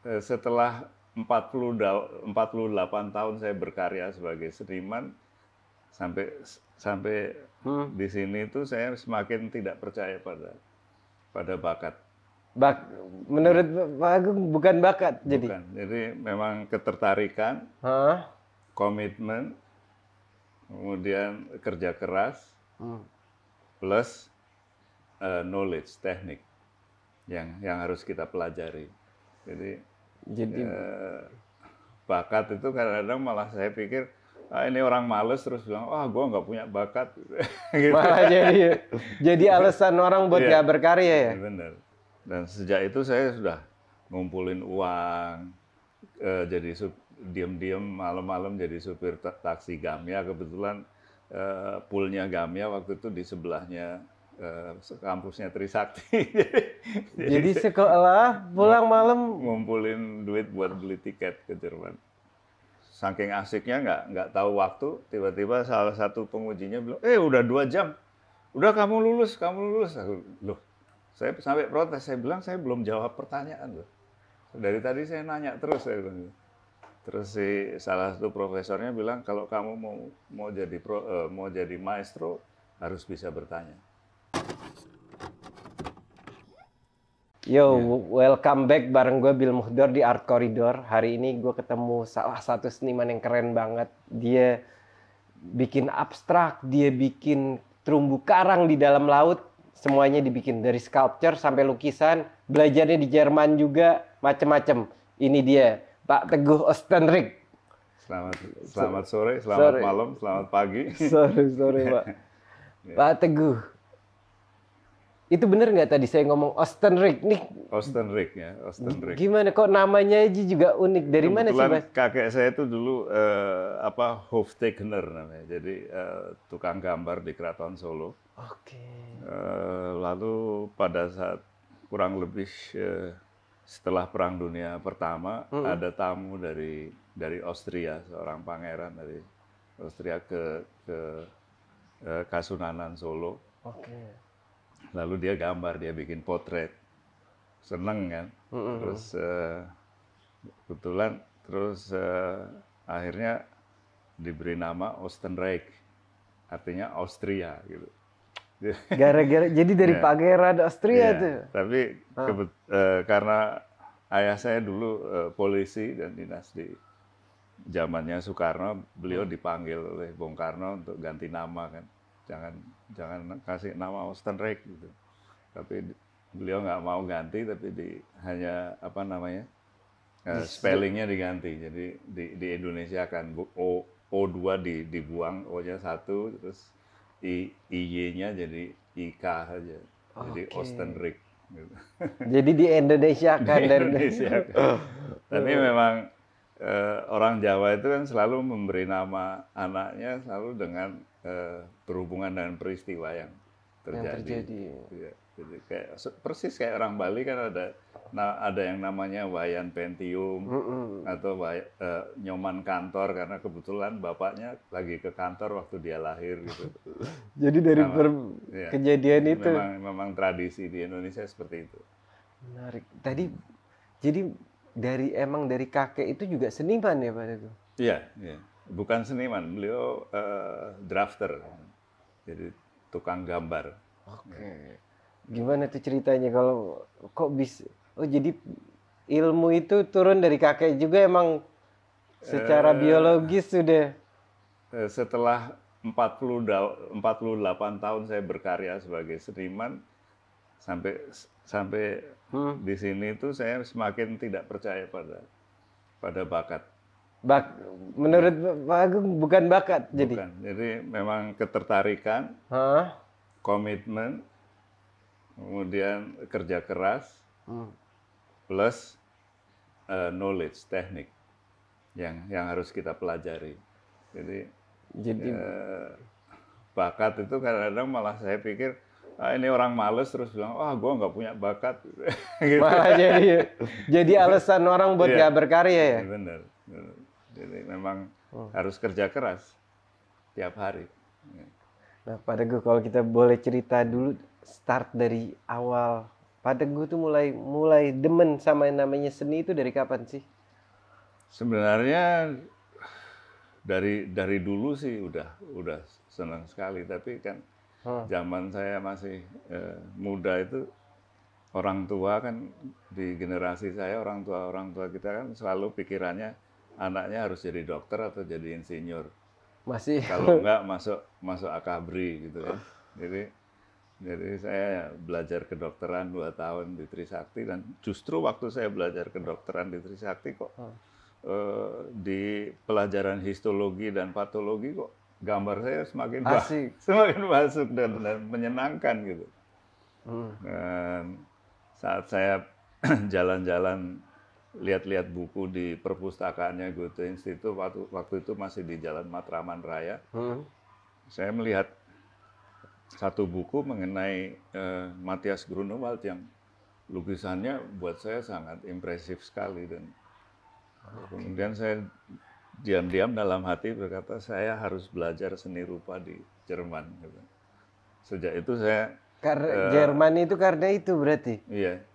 Eh, setelah 40 48 tahun saya berkarya sebagai seniman sampai sampai hmm. di sini itu saya semakin tidak percaya pada pada bakat. Bak menurut Pak Agung bukan bakat bukan. jadi. Jadi memang ketertarikan, huh? komitmen, kemudian kerja keras hmm. plus uh, knowledge teknik yang yang harus kita pelajari. Jadi jadi eh, bakat itu kadang-kadang malah saya pikir ah, ini orang males terus bilang wah oh, gue nggak punya bakat gitu. malah jadi jadi alasan orang buat iya. nggak yeah. berkarya ya benar dan sejak itu saya sudah ngumpulin uang eh, jadi diam-diam malam-malam jadi supir taksi Gamia kebetulan uh, poolnya Gamia waktu itu di sebelahnya uh, kampusnya Trisakti. jadi, jadi sekolah pulang malam ngumpulin duit buat beli tiket ke Jerman. Saking asiknya nggak nggak tahu waktu, tiba-tiba salah satu pengujinya bilang, eh udah dua jam, udah kamu lulus, kamu lulus. Loh, saya sampai protes, saya bilang saya belum jawab pertanyaan loh. Dari tadi saya nanya terus, saya bilang. Terus si salah satu profesornya bilang kalau kamu mau mau jadi pro, uh, mau jadi maestro harus bisa bertanya Yo, yeah. welcome back bareng gue Bill Muhdor di Art Corridor. Hari ini gue ketemu salah satu seniman yang keren banget. Dia bikin abstrak, dia bikin terumbu karang di dalam laut. Semuanya dibikin dari sculpture sampai lukisan. Belajarnya di Jerman juga, macem-macem. Ini dia, Pak Teguh Ostenrik. Selamat selamat sore, selamat sorry. malam, selamat pagi. Sorry, sorry Pak. Ya. Pak Teguh, itu bener nggak tadi saya ngomong Austin Rick? Nih, Austin Rick ya, Austin Rick. Gimana kok namanya aja juga unik. Dari Kebetulan mana sih, Mas? kakek saya itu dulu eh, apa Hoftegner namanya. Jadi eh, tukang gambar di Keraton Solo. Oke. Okay. Eh, lalu pada saat kurang lebih eh, setelah Perang Dunia Pertama mm -hmm. ada tamu dari dari Austria, seorang pangeran dari Austria ke ke uh, Kasunanan Solo. Oke. Okay lalu dia gambar dia bikin potret seneng kan mm-hmm. terus uh, kebetulan terus uh, akhirnya diberi nama Ostenreich artinya Austria gitu gara-gara jadi dari yeah. pangeran Austria yeah. tuh tapi ah. uh, karena ayah saya dulu uh, polisi dan dinas di zamannya Soekarno beliau hmm. dipanggil oleh Bung Karno untuk ganti nama kan jangan jangan kasih nama Austin Rick gitu. Tapi beliau nggak mau ganti tapi di hanya apa namanya uh, spellingnya diganti jadi di, di Indonesia kan o o dua di dibuang o nya satu terus i i y nya jadi ik aja jadi okay. Austin Rick gitu. jadi di Indonesia kan di Indonesia kan. tapi memang eh, orang Jawa itu kan selalu memberi nama anaknya selalu dengan Eh, berhubungan dengan peristiwa yang terjadi. Yang terjadi. Ya, jadi kayak persis kayak orang Bali kan ada nah, ada yang namanya Wayan Pentium mm hmm atau way, eh, nyoman kantor karena kebetulan bapaknya lagi ke kantor waktu dia lahir gitu. jadi dari per- ya, kejadian itu memang, memang tradisi di Indonesia seperti itu. Menarik. Tadi jadi dari emang dari kakek itu juga seniman ya pak itu. Iya, iya bukan seniman, beliau uh, drafter, jadi tukang gambar. Oke, okay. gimana tuh ceritanya kalau kok bisa? Oh jadi ilmu itu turun dari kakek juga emang secara uh, biologis sudah. Eh, setelah 40 48 tahun saya berkarya sebagai seniman sampai sampai hmm. di sini itu saya semakin tidak percaya pada pada bakat Bak menurut ya. Pak Agung bukan bakat bukan. jadi. Bukan. Jadi memang ketertarikan, Hah? komitmen, kemudian kerja keras, hmm. plus uh, knowledge teknik yang yang harus kita pelajari. Jadi, jadi uh, bakat itu kadang-kadang malah saya pikir ah, ini orang males terus bilang wah oh, gue nggak punya bakat gitu. malah jadi jadi alasan orang buat nggak yeah. berkarya ya benar jadi memang hmm. harus kerja keras tiap hari. Nah, Pak Teguh, kalau kita boleh cerita dulu start dari awal. Pak Teguh tuh mulai mulai demen sama yang namanya seni itu dari kapan sih? Sebenarnya dari dari dulu sih udah udah senang sekali, tapi kan hmm. zaman saya masih eh, muda itu orang tua kan di generasi saya orang tua orang tua kita kan selalu pikirannya anaknya harus jadi dokter atau jadi insinyur. Masih. Kalau enggak masuk masuk akabri gitu kan. Jadi jadi saya belajar kedokteran dua tahun di Trisakti dan justru waktu saya belajar kedokteran di Trisakti kok hmm. Eh, di pelajaran histologi dan patologi kok gambar saya semakin Asik. semakin masuk dan, dan menyenangkan gitu. Hmm. Dan saat saya jalan-jalan lihat-lihat buku di perpustakaannya Goethe Institute waktu, waktu itu masih di Jalan Matraman Raya. Hmm. Saya melihat satu buku mengenai uh, eh, Matthias Grunewald yang lukisannya buat saya sangat impresif sekali dan okay. kemudian saya diam-diam dalam hati berkata saya harus belajar seni rupa di Jerman. Gitu. Sejak itu saya Kar uh, Jerman itu karena itu berarti. Iya.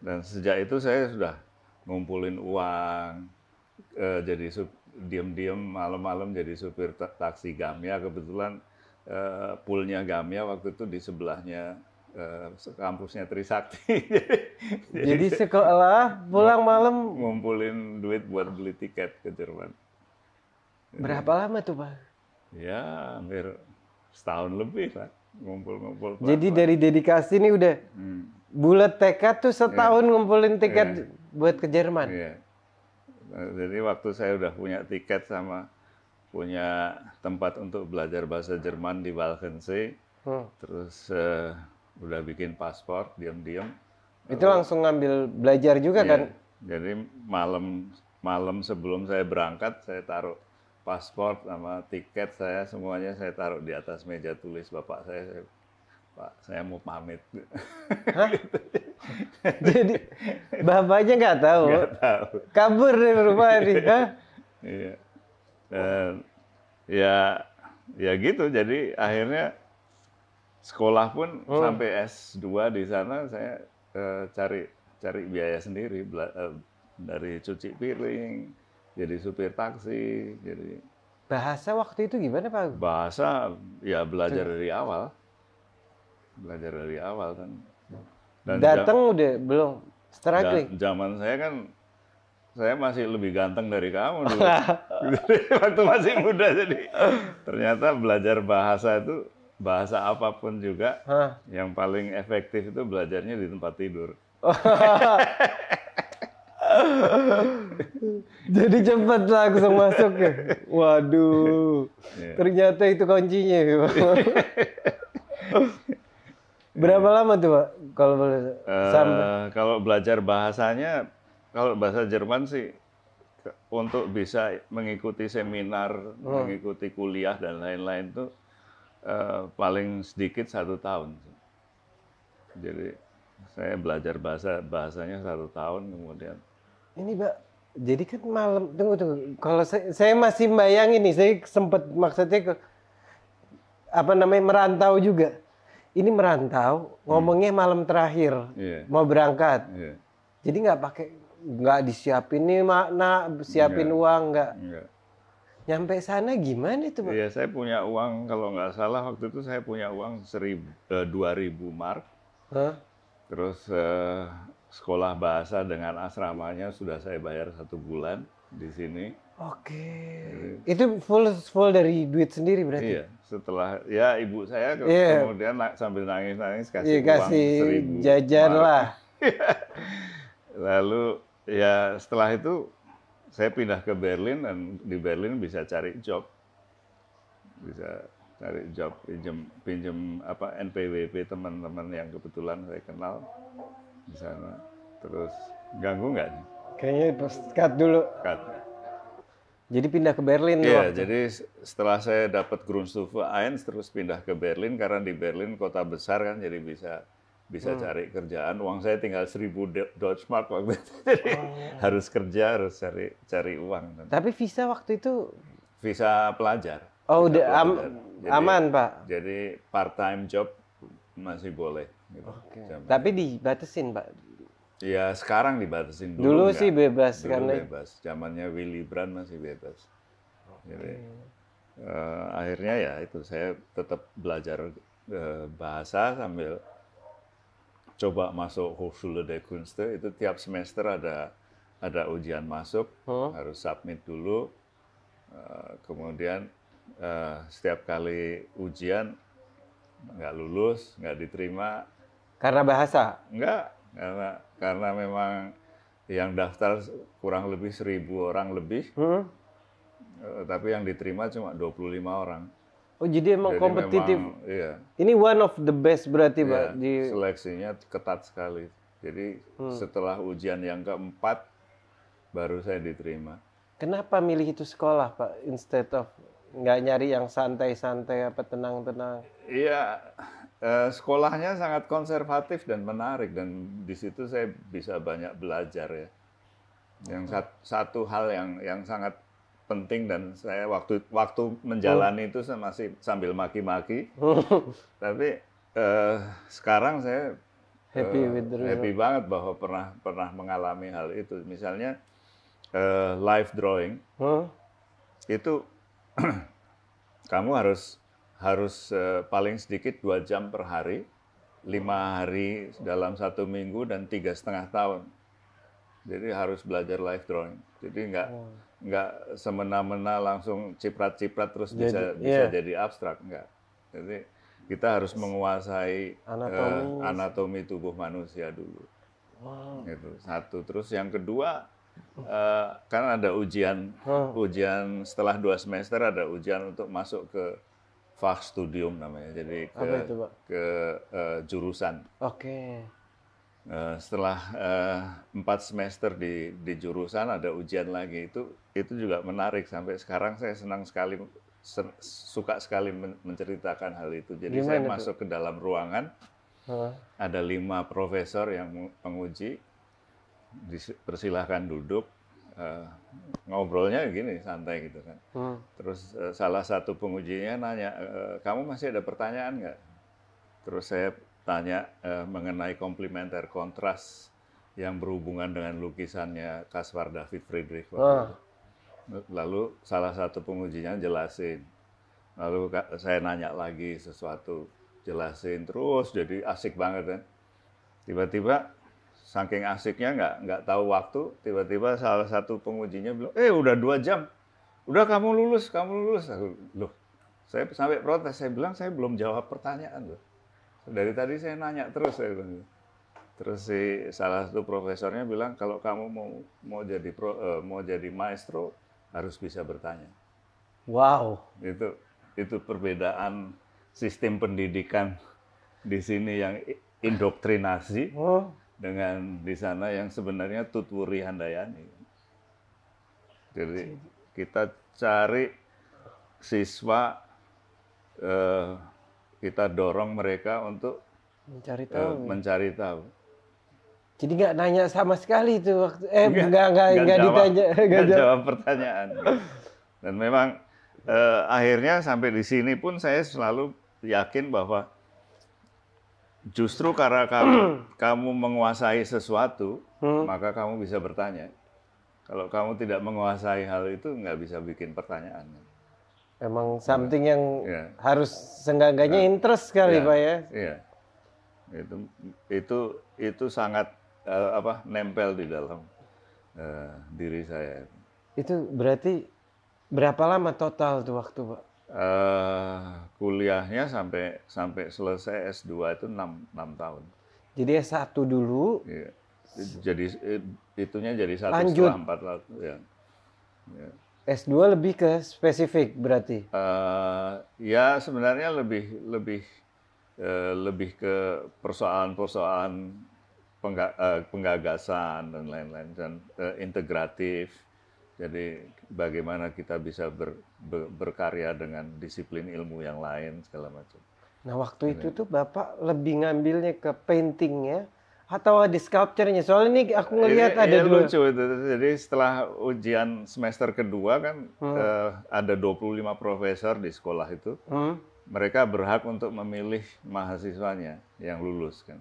Dan sejak itu saya sudah ngumpulin uang, eh, jadi diam-diam malam-malam jadi supir taksi Gamia. Kebetulan eh, poolnya Gamia waktu itu di sebelahnya eh, kampusnya Trisakti. jadi, jadi sekolah pulang malam ngumpulin duit buat beli tiket ke Jerman. Berapa lama tuh pak? Ya hampir setahun lebih lah ngumpul-ngumpul. Jadi dari dedikasi ini udah hmm. bulat tekad tuh setahun yeah. ngumpulin tiket yeah buat ke Jerman. Iya. Eh, jadi waktu saya udah punya tiket sama punya tempat untuk belajar bahasa Jerman di Walchensee, hmm. terus uh, udah bikin paspor diam-diam. Itu Lalu, langsung ngambil belajar juga iya. kan? Jadi malam malam sebelum saya berangkat saya taruh paspor sama tiket saya semuanya saya taruh di atas meja tulis bapak saya, saya Pak, saya mau pamit. Jadi bapaknya nggak tahu. Nggak tahu. Kabur dari rumah ini. Iya. Dan ya ya gitu. Jadi akhirnya sekolah pun oh. sampai S2 di sana saya eh, cari cari biaya sendiri eh, dari cuci piring, jadi supir taksi, jadi bahasa waktu itu gimana Pak? Bahasa ya belajar dari awal belajar dari awal kan. Dan Datang jam, udah belum struggling. Zaman saya kan saya masih lebih ganteng dari kamu dulu. waktu masih muda jadi ternyata belajar bahasa itu bahasa apapun juga huh? yang paling efektif itu belajarnya di tempat tidur. Jadi cepat langsung masuk ya. Waduh. Iya. Ternyata itu kuncinya. Berapa lama tuh Pak kalau boleh uh, Kalau belajar bahasanya, kalau bahasa Jerman sih untuk bisa mengikuti seminar, oh. mengikuti kuliah dan lain-lain tuh uh, paling sedikit satu tahun. Jadi saya belajar bahasa bahasanya satu tahun kemudian. Ini Pak, jadi kan malam tunggu tunggu. Kalau saya, saya masih bayangin nih, saya sempat maksudnya ke, apa namanya merantau juga ini merantau ngomongnya malam terakhir yeah. mau berangkat yeah. jadi nggak pakai nggak disiapin nih makna siapin yeah. uang nggak nyampe sana gimana itu pak? Iya saya punya uang kalau nggak salah waktu itu saya punya uang seribu eh, dua ribu mark huh? terus eh, sekolah bahasa dengan asramanya sudah saya bayar satu bulan di sini Oke. Okay. Itu full full dari duit sendiri berarti. Iya, setelah ya ibu saya yeah. kemudian sambil nangis-nangis kasih yeah, kasih uang seribu. Jajan lah. Lalu ya setelah itu saya pindah ke Berlin dan di Berlin bisa cari job. Bisa cari job pinjem pinjem apa NPWP teman-teman yang kebetulan saya kenal di sana. Terus ganggu nggak nih? Kayaknya cut dulu. Cut. Jadi pindah ke Berlin. Iya, jadi setelah saya dapat Grundstufe 1 terus pindah ke Berlin karena di Berlin kota besar kan jadi bisa bisa hmm. cari kerjaan. Uang saya tinggal 1000 Deutsche Mark, waktu itu. Jadi oh. harus kerja, harus cari cari uang. Tapi visa waktu itu visa pelajar. Oh, visa pelajar. Am jadi, aman, Pak. Jadi part time job masih boleh gitu. Okay. Tapi dibatasin, Pak. Ya sekarang dibatasin dulu. Dulu enggak. sih bebas dulu karena bebas. Zamannya Willy Brandt masih bebas. Jadi uh, akhirnya ya itu saya tetap belajar uh, bahasa sambil coba masuk Hochschule der Künste itu tiap semester ada ada ujian masuk huh? Hmm. harus submit dulu uh, kemudian uh, setiap kali ujian nggak lulus nggak diterima karena bahasa nggak karena karena memang yang daftar kurang lebih seribu orang lebih, hmm. Eh, tapi yang diterima cuma 25 orang. Oh jadi emang jadi kompetitif. Memang, iya. Ini one of the best berarti iya, pak. Di... Seleksinya ketat sekali. Jadi hmm. setelah ujian yang keempat baru saya diterima. Kenapa milih itu sekolah pak instead of nggak nyari yang santai-santai apa tenang-tenang? Iya Eh, sekolahnya sangat konservatif dan menarik dan di situ saya bisa banyak belajar ya. Yang sat, satu hal yang yang sangat penting dan saya waktu waktu menjalani hmm. itu saya masih sambil maki-maki. Hmm. Tapi eh, sekarang saya happy eh, with the happy banget bahwa pernah pernah mengalami hal itu misalnya uh, eh, live drawing huh? Hmm. itu kamu harus harus uh, paling sedikit dua jam per hari, lima hari dalam satu minggu dan tiga setengah tahun. Jadi harus belajar life drawing. Jadi nggak oh. nggak semena-mena langsung ciprat-ciprat terus jadi, bisa yeah. bisa jadi abstrak nggak. Jadi kita harus menguasai anatomi, uh, anatomi tubuh manusia dulu. Wow. Itu satu. Terus yang kedua uh, kan ada ujian huh. ujian setelah dua semester ada ujian untuk masuk ke Fach Studium namanya. Jadi ke, Apa itu, Pak? ke uh, jurusan. Oke. Okay. Uh, eh, setelah eh, empat semester di di jurusan ada ujian lagi itu itu juga menarik sampai sekarang saya senang sekali ser, suka sekali men, menceritakan hal itu. Jadi Gimana saya itu? masuk ke dalam ruangan huh? ada lima profesor yang menguji persilahkan duduk Eh, ngobrolnya gini santai gitu kan. Hmm. Terus uh, salah satu pengujinya nanya, e, kamu masih ada pertanyaan nggak? Terus saya tanya uh, mengenai komplementer kontras yang berhubungan dengan lukisannya Kaswar David Friedrich. Waktu hmm. Lalu salah satu pengujinya jelasin. Lalu saya nanya lagi sesuatu, jelasin terus, jadi asik banget kan. Tiba-tiba saking asiknya nggak nggak tahu waktu tiba-tiba salah satu pengujinya bilang eh udah dua jam udah kamu lulus kamu lulus aku loh saya sampai protes saya bilang saya belum jawab pertanyaan loh dari tadi saya nanya terus saya bilang terus si salah satu profesornya bilang kalau kamu mau mau jadi pro, uh, mau jadi maestro harus bisa bertanya wow itu itu perbedaan sistem pendidikan di sini yang indoktrinasi oh dengan di sana yang sebenarnya Tutwuri Handayani. Jadi kita cari siswa eh, kita dorong mereka untuk mencari eh, tahu. Eh, mencari tahu. Jadi nggak nanya sama sekali itu waktu eh nggak nggak nggak ditanya nggak jawab. jawab pertanyaan. Dan memang eh, akhirnya sampai di sini pun saya selalu yakin bahwa Justru karena kamu, kamu menguasai sesuatu, hmm? maka kamu bisa bertanya. Kalau kamu tidak menguasai hal itu, nggak bisa bikin pertanyaan. Emang something yang yeah. harus senggangganya ya. interest kali, yeah. Pak ya. Iya. Itu itu itu sangat uh, apa nempel di dalam uh, diri saya. Itu berarti berapa lama total tuh waktu, Pak? Uh, kuliahnya sampai sampai selesai S2 itu 6, 6 tahun. Jadi S1 dulu. Ya. Jadi itunya jadi satu lanjut. setelah empat lalu. Ya. ya. S2 lebih ke spesifik berarti. Uh, ya sebenarnya lebih lebih uh, lebih ke persoalan-persoalan pengga, uh, penggagasan dan lain-lain dan uh, integratif jadi bagaimana kita bisa ber, ber, berkarya dengan disiplin ilmu yang lain segala macam. Nah waktu Ini. itu tuh bapak lebih ngambilnya ke painting ya atau di sculpture-nya. Soalnya ini aku iya, ngelihat iya, ada ini dua. lucu itu. Jadi setelah ujian semester kedua kan hmm. eh, ada 25 profesor di sekolah itu. Hmm. Mereka berhak untuk memilih mahasiswanya yang lulus kan.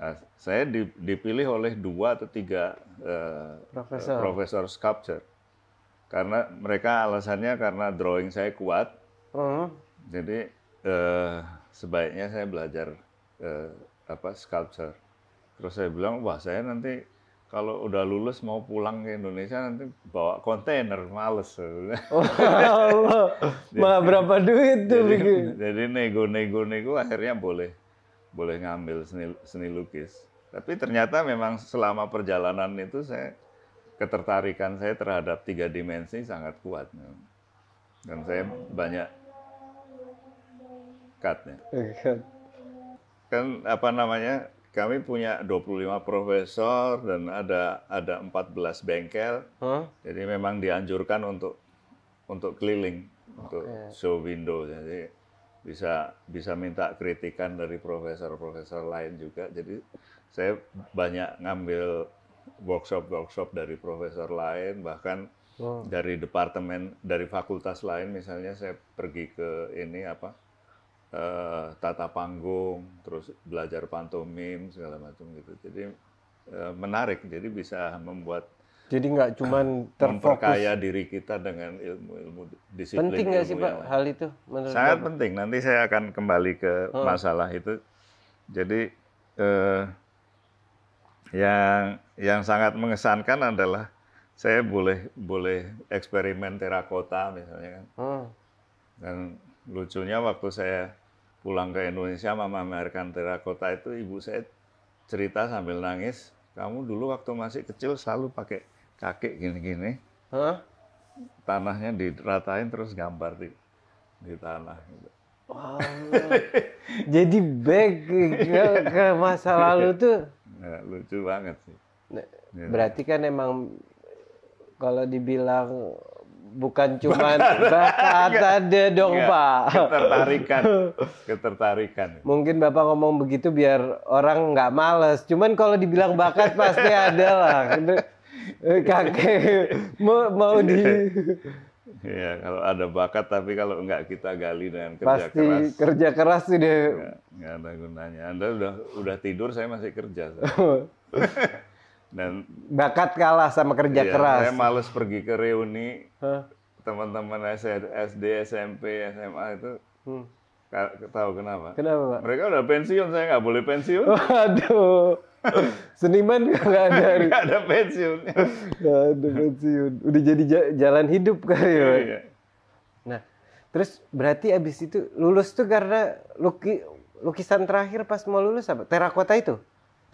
Nah, saya dipilih oleh dua atau tiga eh, profesor. profesor sculpture karena mereka alasannya karena drawing saya kuat uh-huh. jadi uh, sebaiknya saya belajar eh, apa sculpture terus saya bilang wah saya nanti kalau udah lulus mau pulang ke Indonesia nanti bawa kontainer males oh, Allah. Malah berapa duit tuh jadi, jadi nego nego nego akhirnya boleh boleh ngambil seni, seni lukis tapi ternyata memang selama perjalanan itu saya ketertarikan saya terhadap tiga dimensi sangat kuat. Dan saya banyak cut-nya. Iya. Kan apa namanya, kami punya 25 profesor dan ada ada 14 bengkel. Huh? Jadi memang dianjurkan untuk untuk keliling, okay. untuk show window. Jadi bisa bisa minta kritikan dari profesor-profesor lain juga. Jadi saya banyak ngambil workshop-workshop dari profesor lain, bahkan wow. Oh. dari departemen, dari fakultas lain, misalnya saya pergi ke ini apa uh, tata panggung, terus belajar pantomim segala macam gitu. Jadi uh, menarik, jadi bisa membuat jadi nggak cuman terfokus. diri kita dengan ilmu-ilmu disiplin. Penting nggak sih Pak hal itu? Menurut Sangat penting. Nanti saya akan kembali ke oh. masalah itu. Jadi eh, yang yang sangat mengesankan adalah saya boleh boleh eksperimen terakota misalnya kan. Hmm. Dan lucunya waktu saya pulang ke Indonesia mama memamerkan terakota itu ibu saya cerita sambil nangis, kamu dulu waktu masih kecil selalu pakai kakek gini-gini. Huh? Tanahnya diratain terus gambar di di tanah gitu. Wow. Jadi back ke masa lalu iya. tuh Ya, lucu banget sih. Nah, ya. Berarti kan emang kalau dibilang bukan cuma bakat ada dong enggak. pak ketertarikan ketertarikan ya. mungkin bapak ngomong begitu biar orang nggak males cuman kalau dibilang bakat pasti ada lah kakek mau, mau di Iya, kalau ada bakat tapi kalau enggak kita gali dengan kerja Pasti keras. Pasti kerja keras sih deh. Iya, enggak, ada gunanya. Anda udah udah tidur, saya masih kerja. Saya. Dan bakat kalah sama kerja iya, keras. Saya males pergi ke reuni huh? teman-teman SD, SMP, SMA itu. Hmm. Tahu kenapa? Kenapa, Pak? Mereka udah pensiun, saya nggak boleh pensiun. Waduh. Seniman nggak ada nggak ada pensiun. Nggak ada pensiun. Udah jadi jalan hidup kali ya. Iya. Nah, terus berarti abis itu lulus tuh karena luki, lukisan terakhir pas mau lulus apa? Terakota itu?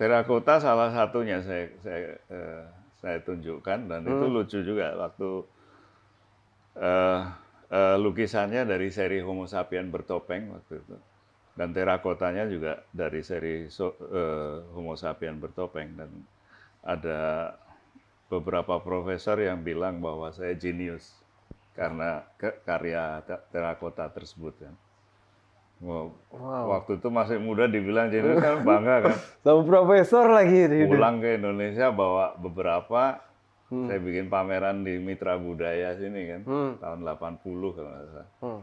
Terakota salah satunya saya saya eh, saya tunjukkan dan hmm. itu lucu juga waktu eh, uh, lukisannya dari seri Homo sapiens bertopeng waktu itu dan terakotanya juga dari seri so, uh, Homo sapiens bertopeng dan ada beberapa profesor yang bilang bahwa saya jenius karena karya terakota tersebut kan. Wow. Waktu itu masih muda dibilang jenius kan bangga kan. Sama profesor lagi. Pulang ke Indonesia bawa beberapa hmm. saya bikin pameran di Mitra Budaya sini kan, hmm. tahun 80 kalau nggak salah. Hmm.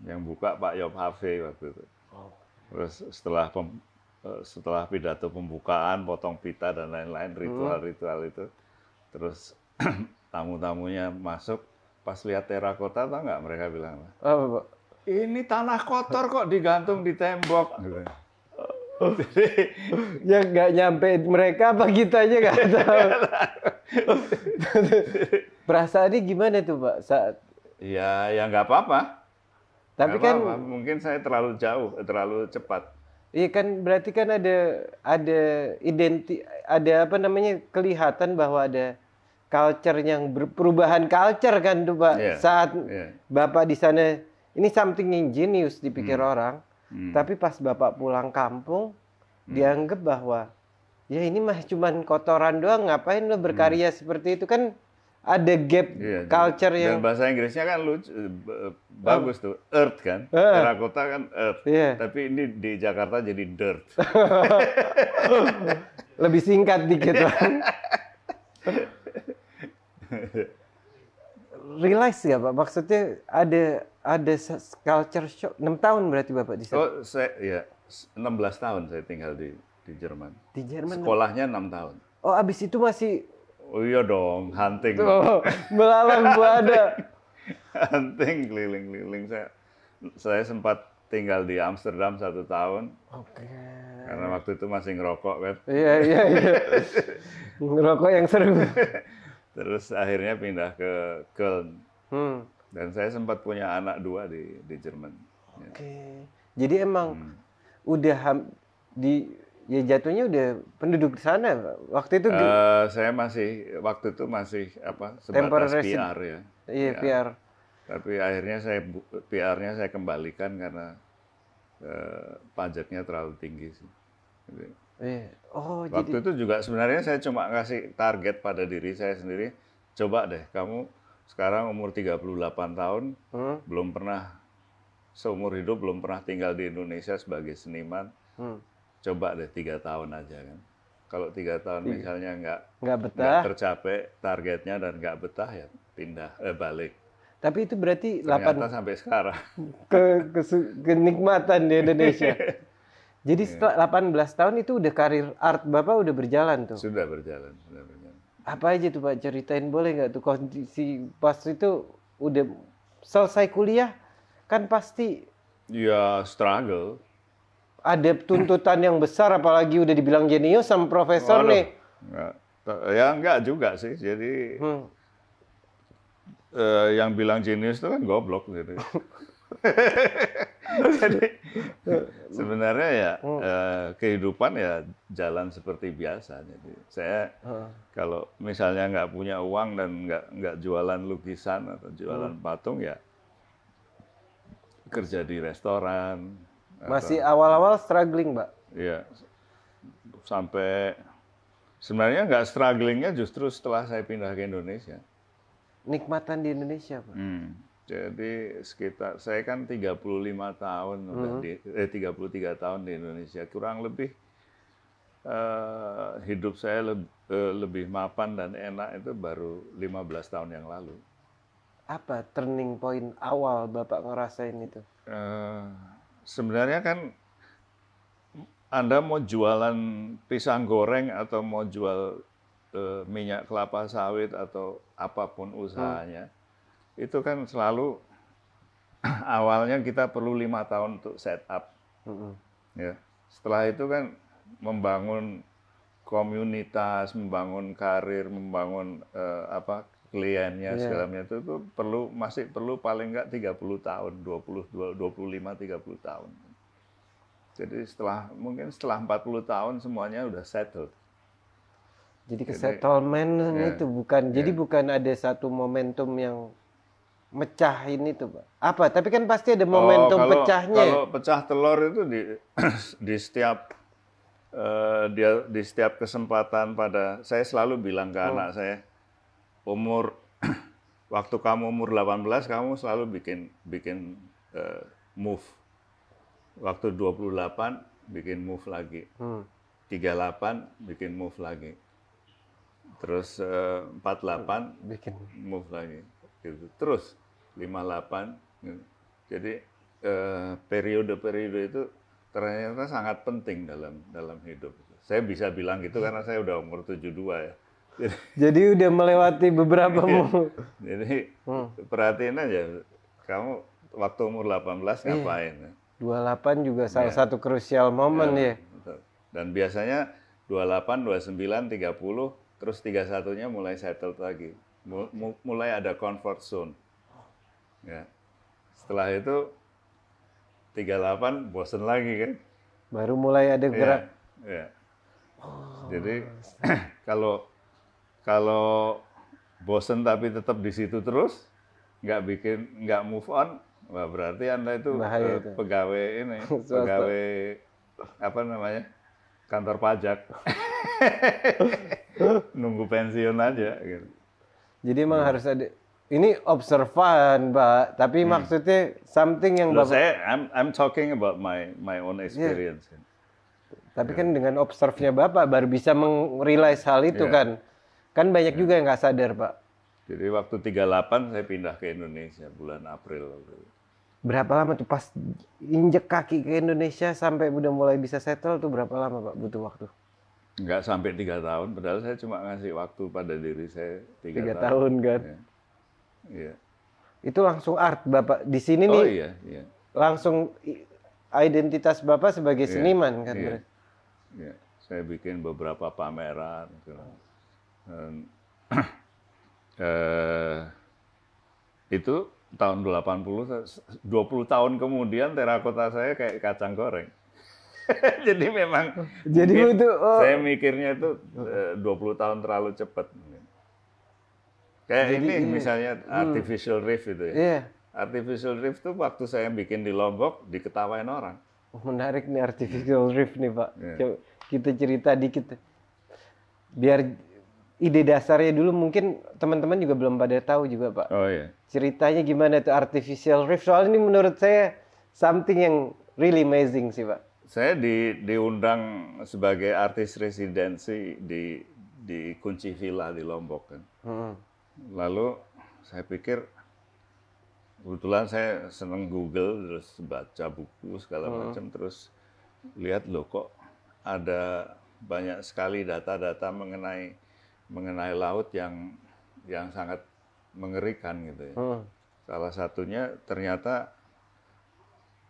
Yang buka Pak Yop Hafe waktu itu. Terus setelah pem, eh, setelah pidato pembukaan, potong pita dan lain-lain hmm. ritual-ritual itu. Terus tamu-tamunya masuk, pas lihat terakota tau nggak mereka bilang Oh, Ini tanah kotor kok digantung di tembok. Jadi, gitu. oh. ya nggak nyampe mereka apa kita aja nggak tahu. Perasaannya gimana tuh Pak saat? Ya, ya nggak apa-apa tapi Gak kan apa -apa. mungkin saya terlalu jauh, terlalu cepat. Iya kan berarti kan ada ada identi ada apa namanya kelihatan bahwa ada culture yang ber, perubahan culture kan tuh Pak. Yeah. Saat yeah. Bapak di sana ini something ingenious dipikir hmm. orang. Hmm. Tapi pas Bapak pulang kampung hmm. dianggap bahwa ya ini mah cuman kotoran doang ngapain lo berkarya hmm. seperti itu kan ada gap iya, culture dan, yang dan bahasa Inggrisnya kan lucu eh, eh, bagus tuh earth kan uh. terakota kan earth yeah. tapi ini di Jakarta jadi dirt lebih singkat dikit kan realize ya Pak maksudnya ada ada culture shock Enam tahun berarti Bapak di sana Oh saya ya 16 tahun saya tinggal di di Jerman di Jerman sekolahnya enam tahun Oh abis itu masih Oh iya dong, hunting. Tuh, belalang ada hunting keliling-keliling saya. Saya sempat tinggal di Amsterdam satu tahun. Oke. Okay. Karena waktu itu masih ngerokok kan. Iya iya iya. ngerokok yang seru. Terus akhirnya pindah ke Köln. Hmm. Dan saya sempat punya anak dua di di Jerman. Oke. Okay. Ya. Jadi emang hmm. udah di ya jatuhnya udah penduduk di sana waktu itu uh, saya masih waktu itu masih apa sebatas PR ya iya PR. PR tapi akhirnya saya PR-nya saya kembalikan karena uh, pajaknya terlalu tinggi sih jadi, eh. oh, waktu jadi... itu juga sebenarnya saya cuma kasih target pada diri saya sendiri coba deh kamu sekarang umur 38 tahun hmm? belum pernah seumur hidup belum pernah tinggal di Indonesia sebagai seniman hmm coba deh tiga tahun aja kan. Kalau tiga tahun iya. misalnya nggak nggak betah, tercapai targetnya dan nggak betah ya pindah eh, balik. Tapi itu berarti delapan sampai sekarang ke, ke kenikmatan di Indonesia. Iya. Jadi setelah 18 tahun itu udah karir art Bapak udah berjalan tuh. Sudah berjalan, sudah berjalan. Apa aja tuh Pak ceritain boleh nggak tuh kondisi pas itu udah selesai kuliah kan pasti ya struggle ada tuntutan yang besar apalagi udah dibilang jenius sama profesor Waduh, nih. Enggak. Ya enggak juga sih. Jadi hmm. eh, yang bilang jenius itu kan goblok gitu. Jadi sebenarnya ya hmm. eh, kehidupan ya jalan seperti biasa. Jadi saya hmm. kalau misalnya nggak punya uang dan nggak nggak jualan lukisan atau jualan hmm. patung ya kerja di restoran, masih awal-awal struggling, Mbak? Iya. Sampai sebenarnya nggak strugglingnya justru setelah saya pindah ke Indonesia. Nikmatan di Indonesia, Pak? Hmm. Jadi sekitar saya kan 35 tahun mm -hmm. di, eh 33 tahun di Indonesia. Kurang lebih uh, hidup saya le uh, eh, lebih mapan dan enak itu baru 15 tahun yang lalu. Apa turning point awal Bapak ngerasain itu? Uh, sebenarnya kan Anda mau jualan pisang goreng atau mau jual eh, minyak kelapa sawit atau apapun usahanya, hmm. itu kan selalu awalnya kita perlu lima tahun untuk setup. Hmm. Ya. Setelah itu kan membangun komunitas, membangun karir, membangun eh, apa kliennya yeah. Iya. macam itu, itu perlu masih perlu paling enggak 30 tahun, 20 25 30 tahun. Jadi setelah mungkin setelah 40 tahun semuanya udah settle. Jadi ke settlement yeah. itu bukan yeah. jadi iya. bukan ada satu momentum yang mecah ini tuh, Pak. Apa? Tapi kan pasti ada oh, momentum oh, kalau, pecahnya. Kalau pecah telur itu di di setiap uh, dia di setiap kesempatan pada saya selalu bilang ke oh. anak saya umur waktu kamu umur 18 kamu selalu bikin bikin uh, move. Waktu 28 bikin move lagi. Hmm. 38 bikin move lagi. Terus eh, uh, 48 bikin move lagi. Gitu. Terus 58 gitu. Jadi eh, periode-periode uh, itu ternyata sangat penting dalam dalam hidup. Saya bisa bilang gitu karena saya udah umur 72 ya jadi, udah melewati beberapa iya. jadi hmm. perhatiin aja kamu waktu umur 18 iya. ngapain 28 juga salah salah iya. satu krusial momen ya, ya. dan biasanya 28 29 30 terus 31 nya mulai settle lagi mulai ada comfort zone ya setelah itu 38 bosen lagi kan baru mulai ada iya, gerak yeah. Yeah. Oh. jadi kalau kalau bosen tapi tetap di situ terus, nggak bikin nggak move on, wah berarti anda itu, nah, itu. pegawai ini, pegawai apa namanya kantor pajak, nunggu pensiun aja. Gitu. Jadi emang hmm. harus ada ini observan, Pak. Tapi hmm. maksudnya something yang Loh, Bapak... saya I'm I'm talking about my my own iya. experience. Yeah. Tapi yeah. kan dengan observnya Bapak baru bisa mengrealize hal itu yeah. kan. Kan banyak ya. juga yang nggak sadar, Pak. Jadi waktu 38 saya pindah ke Indonesia bulan April. Berapa lama tuh pas injek kaki ke Indonesia sampai udah mulai bisa settle tuh berapa lama Pak butuh waktu? Enggak sampai tiga tahun, padahal saya cuma ngasih waktu pada diri saya tiga, tiga tahun. kan? Ya. Iya. Ya. Itu langsung art Bapak di sini oh, nih. Iya, iya. Langsung identitas Bapak sebagai iya, seniman kan? Iya. iya. Saya bikin beberapa pameran. Gitu. eh, itu tahun 80 20 tahun kemudian terakota saya kayak kacang goreng. Jadi memang Jadi mungkin, itu oh. saya mikirnya itu eh, 20 tahun terlalu cepat. Kayak Jadi ini, iya. misalnya hmm. artificial reef itu ya. Yeah. Artificial reef tuh waktu saya bikin di Lombok diketawain orang. Oh, menarik nih artificial reef nih, Pak. Yeah. Coba kita cerita dikit. Biar ide dasarnya dulu mungkin teman-teman juga belum pada tahu juga pak. Oh iya. Ceritanya gimana itu artificial reef? Soalnya ini menurut saya something yang really amazing sih pak. Saya di, diundang sebagai artis residensi di di kunci villa di Lombok kan. Hmm. Lalu saya pikir kebetulan saya seneng Google terus baca buku segala hmm. macam terus lihat loh kok ada banyak sekali data-data mengenai mengenai laut yang yang sangat mengerikan gitu ya. Hmm. Salah satunya ternyata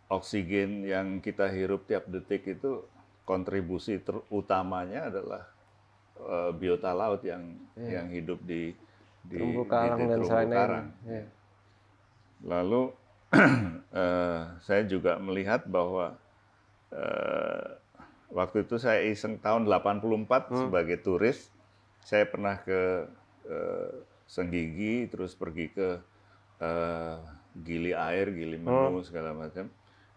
oksigen yang kita hirup tiap detik itu kontribusi terutamanya adalah uh, biota laut yang yeah. yang hidup di di terumbu karang di, terumbu dan karang. Yeah. Lalu uh, saya juga melihat bahwa uh, waktu itu saya iseng tahun 84 hmm. sebagai turis saya pernah ke uh, Senggigi, terus pergi ke uh, Gili Air, Gili Menu, oh. segala macam.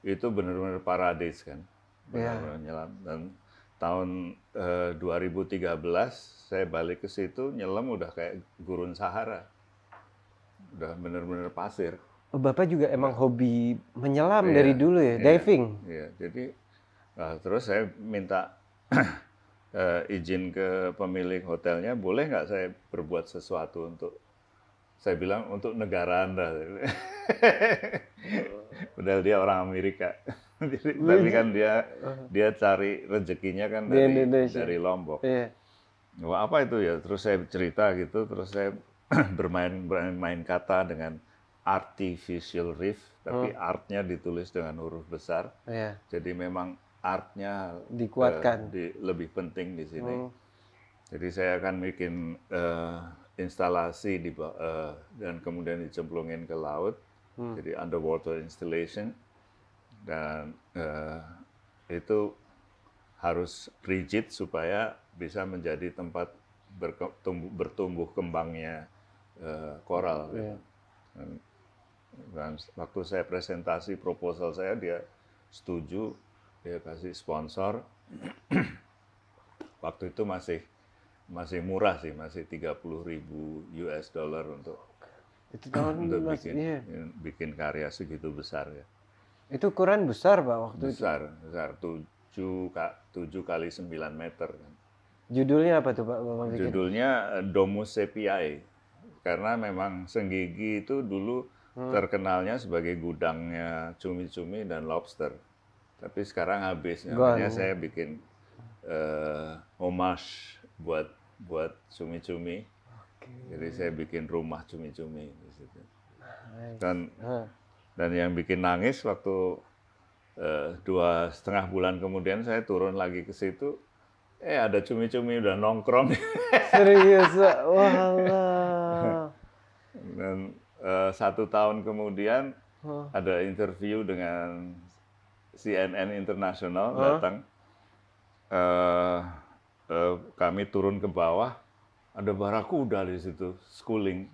Itu benar-benar paradis kan, iya. benar-benar yeah. nyelam. Dan tahun uh, eh, 2013 saya balik ke situ, nyelam udah kayak gurun Sahara, udah benar-benar pasir. Oh, Bapak juga emang iya. hobi menyelam yeah, dari dulu ya, yeah, diving. Iya, yeah. jadi nah, terus saya minta uh, izin ke pemilik hotelnya, boleh nggak saya berbuat sesuatu untuk saya bilang untuk negara Anda. Oh. Padahal dia orang Amerika. Iya. Tapi kan dia uh-huh. dia cari rezekinya kan dari dari Lombok. Iya. Wah, apa itu ya? Terus saya cerita gitu, terus saya bermain bermain kata dengan artificial reef, tapi hmm. artnya ditulis dengan huruf besar. Iya. Jadi memang artnya dikuatkan. Uh, di, lebih penting di sini. Hmm. Jadi saya akan bikin uh, instalasi di uh, dan kemudian dicemplungin ke laut. Hmm. Jadi underwater installation dan uh, itu harus rigid supaya bisa menjadi tempat bertumbuh, bertumbuh kembangnya uh, koral. Hmm, yeah. Dan, dan waktu saya presentasi proposal saya dia setuju dia kasih sponsor waktu itu masih masih murah sih masih 30.000 ribu US dollar untuk itu tahun untuk mas, bikin iya. bikin karya segitu besar ya itu ukuran besar pak waktu besar, itu besar besar tujuh kali sembilan meter kan judulnya apa tuh pak Bapak bikin? judulnya eh, Domus Sepiae karena memang Senggigi itu dulu hmm. terkenalnya sebagai gudangnya cumi-cumi dan lobster tapi sekarang habis. Makanya saya bikin uh, homage buat buat cumi-cumi. Okay. Jadi saya bikin rumah cumi-cumi di situ. Dan dan yang bikin nangis waktu uh, dua setengah bulan kemudian saya turun lagi ke situ. Eh ada cumi-cumi udah nongkrong. Serius, wah. Dan uh, satu tahun kemudian huh. ada interview dengan CNN Internasional huh? datang. Uh, uh, kami turun ke bawah, ada barakuda di situ, schooling.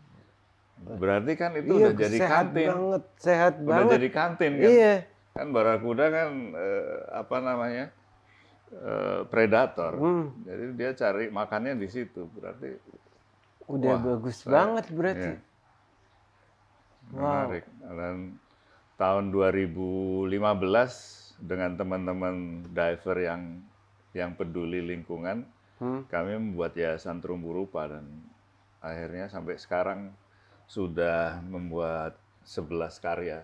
Berarti kan itu iya, udah jadi sehat kantin. Banget, sehat udah banget. Udah jadi kantin kan. Iya. Kan barakuda kan uh, apa namanya? Uh, predator. Hmm. Jadi dia cari makannya di situ. Berarti udah wah, bagus saya, banget berarti. Iya. Menarik. Dan tahun 2015 dengan teman-teman diver yang yang peduli lingkungan, hmm. kami membuat yayasan terumbu rupa dan akhirnya sampai sekarang sudah membuat 11 karya.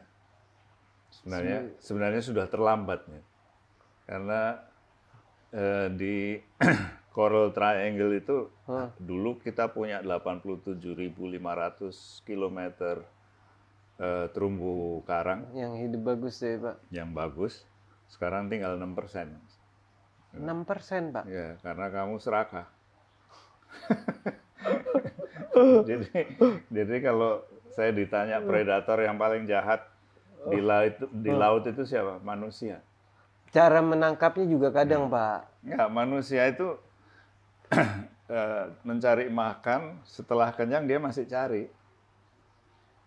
Sebenarnya sebenarnya sudah terlambat nih. Karena eh, di Coral Triangle itu huh? dulu kita punya 87.500 kilometer uh, terumbu karang. Yang hidup bagus ya Pak. Yang bagus. Sekarang tinggal 6 persen. 6 persen Pak? Ya, karena kamu serakah. jadi, jadi kalau saya ditanya predator yang paling jahat di laut, di oh. laut itu siapa? Manusia. Cara menangkapnya juga kadang, ya. Pak. Ya, manusia itu eh, mencari makan setelah kenyang dia masih cari.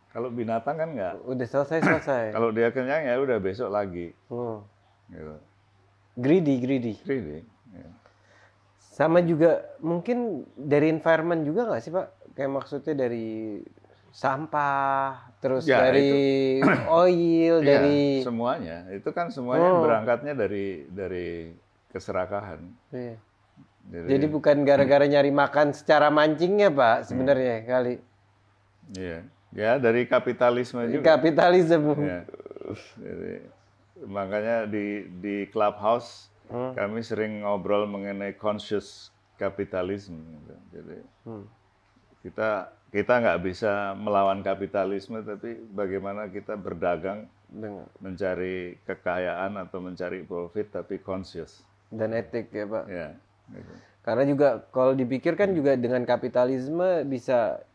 Kalau binatang kan nggak. Udah selesai selesai. Kalau dia kenyang ya udah besok lagi. Hmm. Gitu. Greedy greedy. Greedy. Ya. Sama juga mungkin dari environment juga nggak sih pak? Kayak maksudnya dari sampah, terus ya, dari itu. oil, ya, dari semuanya. Itu kan semuanya oh. berangkatnya dari dari keserakahan. Ya. Jadi, Jadi bukan gara-gara nyari makan secara mancingnya pak sebenarnya hmm. kali. Iya. Ya, dari kapitalisme juga. Kapitalisme. Ya. Jadi, makanya di di clubhouse hmm. kami sering ngobrol mengenai conscious kapitalisme. Gitu. Jadi hmm. kita kita nggak bisa melawan kapitalisme, tapi bagaimana kita berdagang Dengan. mencari kekayaan atau mencari profit tapi conscious dan etik ya pak. Ya. Gitu. Karena juga kalau dipikirkan juga dengan kapitalisme bisa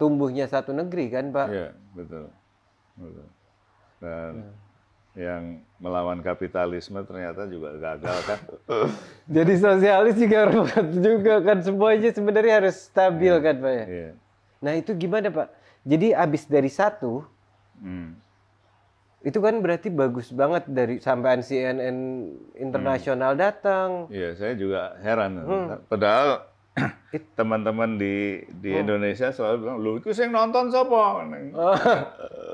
tumbuhnya satu negeri kan Pak? Iya, betul. betul. Dan ya. yang melawan kapitalisme ternyata juga gagal kan. Jadi sosialis juga remat juga kan semuanya sebenarnya harus stabil ya. kan Pak ya? Iya. Nah itu gimana Pak? Jadi abis dari satu, hmm. itu kan berarti bagus banget dari sampean CNN hmm. internasional hmm. datang. Iya, saya juga heran. Hmm. Padahal teman-teman di di oh. Indonesia selalu bilang, "Lu itu yang nonton siapa?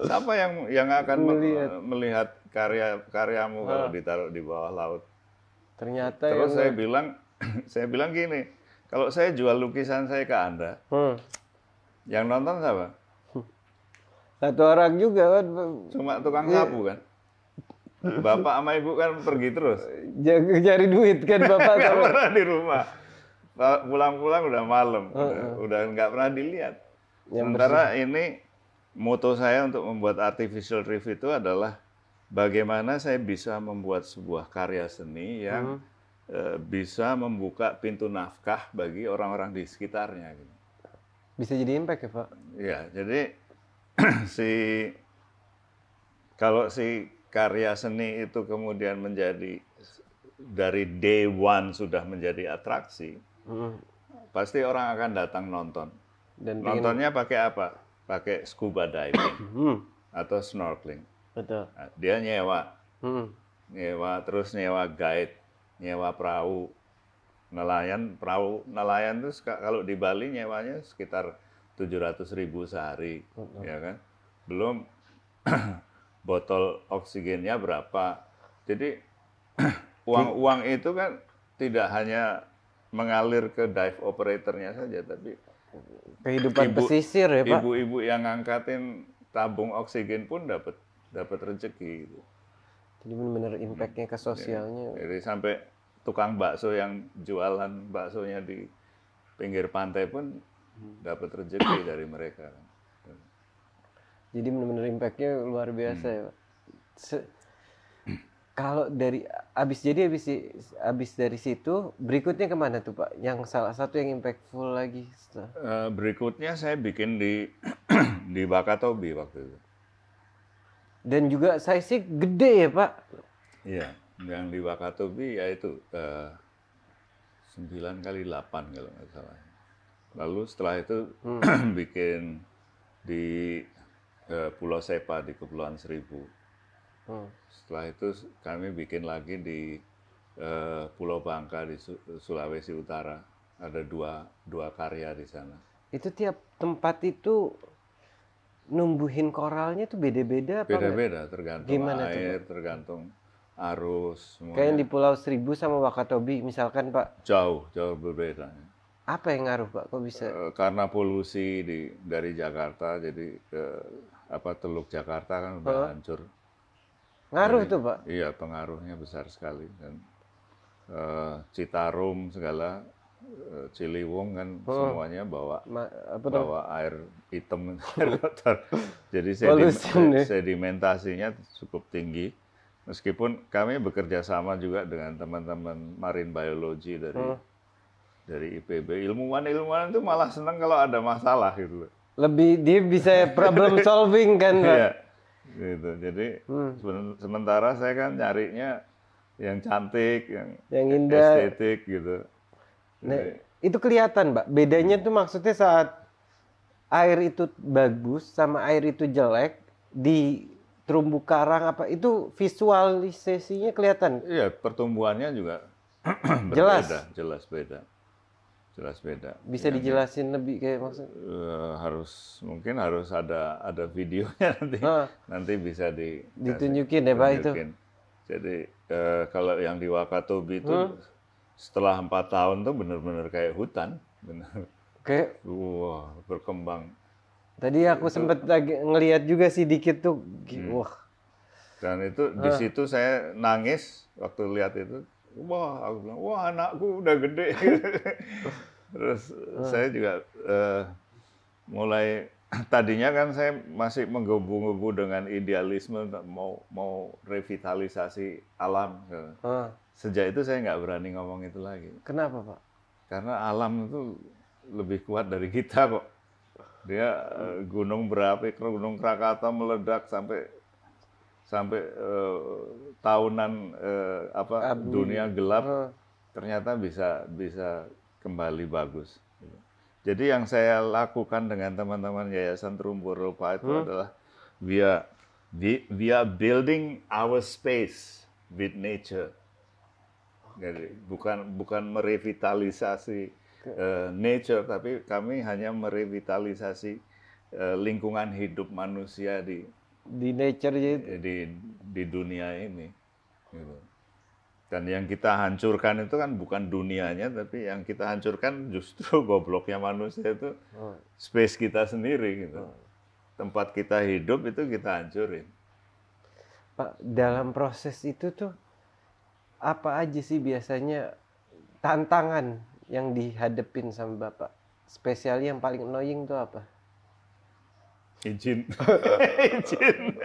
siapa yang yang akan melihat, melihat karya karyamu kalau ah. ditaruh di bawah laut?" Ternyata Terus saya bilang saya bilang gini, kalau saya jual lukisan saya ke Anda, hmm. yang nonton siapa? Satu orang juga kan. Cuma tukang sapu kan. Bapak sama ibu kan pergi terus. J- cari duit kan bapak. Gak pernah di rumah pulang-pulang udah malam, uh udah nggak pernah dilihat. Yang Sementara bersih. ini moto saya untuk membuat artificial reef itu adalah bagaimana saya bisa membuat sebuah karya seni yang uh hmm. eh, -huh. bisa membuka pintu nafkah bagi orang-orang di sekitarnya. Gitu. Bisa jadi impact ya Pak? Ya, jadi si kalau si karya seni itu kemudian menjadi dari day one sudah menjadi atraksi, Hmm. Pasti orang akan datang nonton. Dan Nontonnya pingin... pakai apa? Pakai scuba diving hmm. atau snorkeling. Betul. Nah, dia nyewa, hmm. nyewa terus nyewa guide, nyewa perahu, nelayan perahu nelayan terus kalau di Bali nyewanya sekitar ratus ribu sehari, hmm. ya kan? Belum botol oksigennya berapa. Jadi uang-uang itu kan tidak hanya mengalir ke dive operatornya saja, tapi kehidupan ibu, pesisir ya Pak. Ibu-ibu yang ngangkatin tabung oksigen pun dapat dapat rezeki itu Jadi benar-benar hmm. impactnya ke ya. sosialnya. Jadi sampai tukang bakso yang jualan baksonya di pinggir pantai pun hmm. dapat rezeki dari mereka. Jadi benar-benar impactnya luar biasa hmm. ya Pak kalau dari abis jadi abis abis dari situ berikutnya kemana tuh pak? Yang salah satu yang impactful lagi setelah eh, berikutnya saya bikin di di Bakatobi waktu itu. Dan juga saya sih gede ya pak? Iya, yang di Bakatobi ya itu eh, sembilan kali delapan kalau nggak salah. Lalu setelah itu hmm. bikin di eh, Pulau Sepa di Kepulauan Seribu Hmm. Setelah itu kami bikin lagi di uh, Pulau Bangka di Sulawesi Utara. Ada dua dua karya di sana. Itu tiap tempat itu numbuhin koralnya itu beda-beda apa Beda-beda, tergantung Gimana air, itu? tergantung arus. Semuanya. Kayak di Pulau Seribu sama Wakatobi misalkan Pak? Jauh, jauh berbeda. Apa yang ngaruh Pak? Kok bisa? E, karena polusi di dari Jakarta, jadi e, apa Teluk Jakarta kan udah oh. hancur. Ngaruh itu Pak? Iya, pengaruhnya besar sekali. Dan uh, Citarum segala, uh, Ciliwung kan oh. semuanya bawa Ma apa bawa air hitam, air kotor. Jadi oh, sedim, sedimentasinya cukup tinggi. Meskipun kami bekerja sama juga dengan teman-teman marine biologi dari oh. dari IPB. Ilmuwan-ilmuwan itu malah senang kalau ada masalah gitu. Lebih dia bisa problem solving kan, Pak? Iya gitu jadi hmm. sementara saya kan nyarinya yang cantik yang, yang indah estetik gitu nah, itu kelihatan mbak bedanya hmm. tuh maksudnya saat air itu bagus sama air itu jelek di terumbu karang apa itu visualisasinya kelihatan iya pertumbuhannya juga jelas jelas beda jelas beda. Bisa ya, dijelasin lebih kayak maksud? Uh, harus mungkin harus ada ada videonya nanti ah. nanti bisa di ditunjukin ya pak itu. Jadi uh, kalau yang di Wakatobi itu hmm? setelah empat tahun tuh benar-benar kayak hutan, benar. Oke. Okay. Wah wow, berkembang. Tadi aku sempat lagi ngelihat juga sih dikit tuh, hmm. wah. Dan itu uh. di ah. situ saya nangis waktu lihat itu wah aku bilang wah anakku udah gede terus hmm. saya juga uh, mulai tadinya kan saya masih menggebu-gebu dengan idealisme mau mau revitalisasi alam hmm. sejak itu saya nggak berani ngomong itu lagi kenapa pak karena alam itu lebih kuat dari kita kok dia eh, gunung berapi gunung Krakatau meledak sampai sampai uh, tahunan uh, apa Abu. dunia gelap uh. ternyata bisa bisa kembali bagus. Jadi yang saya lakukan dengan teman-teman Yayasan Terumbu Rupa itu hmm. adalah we are, we, are building our space with nature. Jadi bukan bukan merevitalisasi uh, nature tapi kami hanya merevitalisasi uh, lingkungan hidup manusia di di nature jadi di di dunia ini gitu. Dan yang kita hancurkan itu kan bukan dunianya tapi yang kita hancurkan justru gobloknya manusia itu oh. space kita sendiri gitu. Oh. Tempat kita hidup itu kita hancurin. Pak, dalam proses itu tuh apa aja sih biasanya tantangan yang dihadepin sama Bapak? spesial yang paling annoying tuh apa? İcin. İcin.